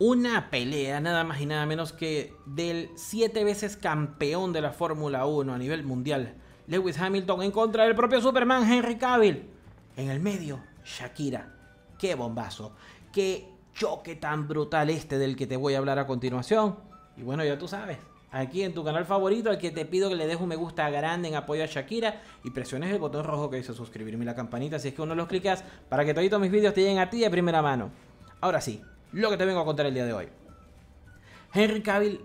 Una pelea nada más y nada menos que del siete veces campeón de la Fórmula 1 a nivel mundial, Lewis Hamilton, en contra del propio Superman Henry Cavill. En el medio, Shakira. Qué bombazo. Qué choque tan brutal este del que te voy a hablar a continuación. Y bueno, ya tú sabes, aquí en tu canal favorito, al que te pido que le dejes un me gusta grande en apoyo a Shakira y presiones el botón rojo que dice suscribirme y la campanita si es que uno los clicas para que todos mis vídeos te lleguen a ti de primera mano. Ahora sí, lo que te vengo a contar el día de hoy. Henry Cavill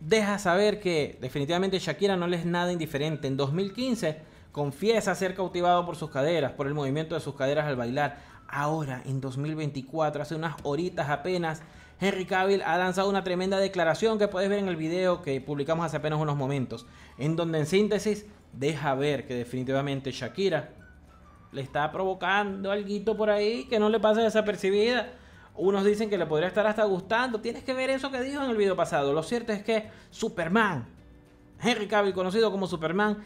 deja saber que definitivamente Shakira no le es nada indiferente. En 2015 confiesa ser cautivado por sus caderas, por el movimiento de sus caderas al bailar. Ahora, en 2024, hace unas horitas apenas, Henry Cavill ha lanzado una tremenda declaración que puedes ver en el video que publicamos hace apenas unos momentos, en donde en síntesis deja ver que definitivamente Shakira le está provocando algo por ahí que no le pasa desapercibida unos dicen que le podría estar hasta gustando. Tienes que ver eso que dijo en el video pasado. Lo cierto es que Superman, Henry Cavill, conocido como Superman,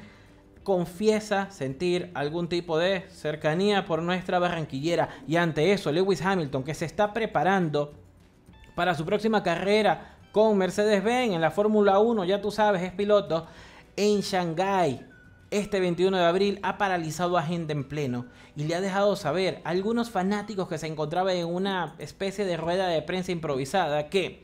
confiesa sentir algún tipo de cercanía por nuestra barranquillera. Y ante eso, Lewis Hamilton, que se está preparando para su próxima carrera con Mercedes-Benz en la Fórmula 1, ya tú sabes, es piloto en Shanghái este 21 de abril ha paralizado a gente en pleno y le ha dejado saber a algunos fanáticos que se encontraban en una especie de rueda de prensa improvisada que,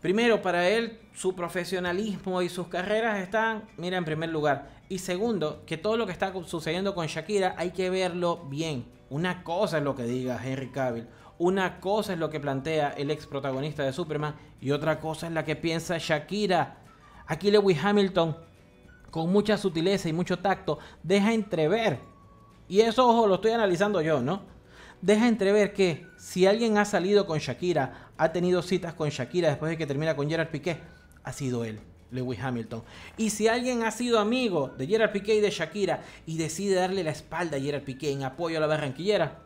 primero, para él su profesionalismo y sus carreras están, mira, en primer lugar. Y segundo, que todo lo que está sucediendo con Shakira hay que verlo bien. Una cosa es lo que diga Henry Cavill, una cosa es lo que plantea el ex protagonista de Superman y otra cosa es la que piensa Shakira. Aquí Lewis Hamilton con mucha sutileza y mucho tacto, deja entrever, y eso, ojo, lo estoy analizando yo, ¿no? Deja entrever que si alguien ha salido con Shakira, ha tenido citas con Shakira después de que termina con Gerard Piqué, ha sido él. Lewis Hamilton. Y si alguien ha sido amigo de Gerard Piqué y de Shakira y decide darle la espalda a Gerard Piqué en apoyo a la barranquillera,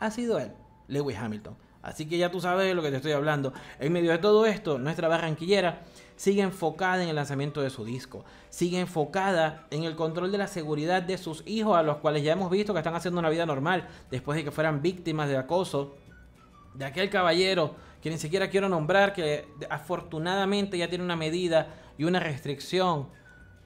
ha sido él, Lewis Hamilton. Así que ya tú sabes de lo que te estoy hablando. En medio de todo esto, nuestra barranquillera sigue enfocada en el lanzamiento de su disco, sigue enfocada en el control de la seguridad de sus hijos, a los cuales ya hemos visto que están haciendo una vida normal después de que fueran víctimas de acoso de aquel caballero que ni siquiera quiero nombrar, que afortunadamente ya tiene una medida y una restricción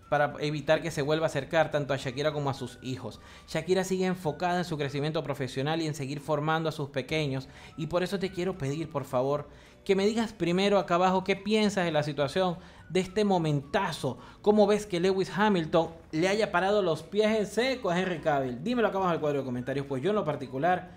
para evitar que se vuelva a acercar tanto a Shakira como a sus hijos. Shakira sigue enfocada en su crecimiento profesional y en seguir formando a sus pequeños y por eso te quiero pedir por favor que me digas primero acá abajo qué piensas de la situación de este momentazo, cómo ves que Lewis Hamilton le haya parado los pies en seco a Henry Cavill. Dímelo acá abajo en el cuadro de comentarios, pues yo en lo particular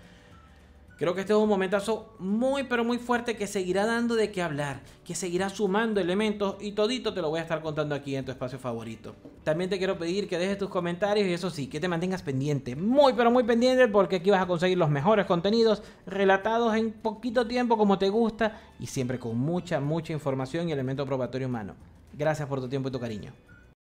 Creo que este es un momentazo muy pero muy fuerte que seguirá dando de qué hablar, que seguirá sumando elementos y todito te lo voy a estar contando aquí en tu espacio favorito. También te quiero pedir que dejes tus comentarios y eso sí, que te mantengas pendiente, muy pero muy pendiente porque aquí vas a conseguir los mejores contenidos relatados en poquito tiempo como te gusta y siempre con mucha mucha información y elemento probatorio humano. Gracias por tu tiempo y tu cariño.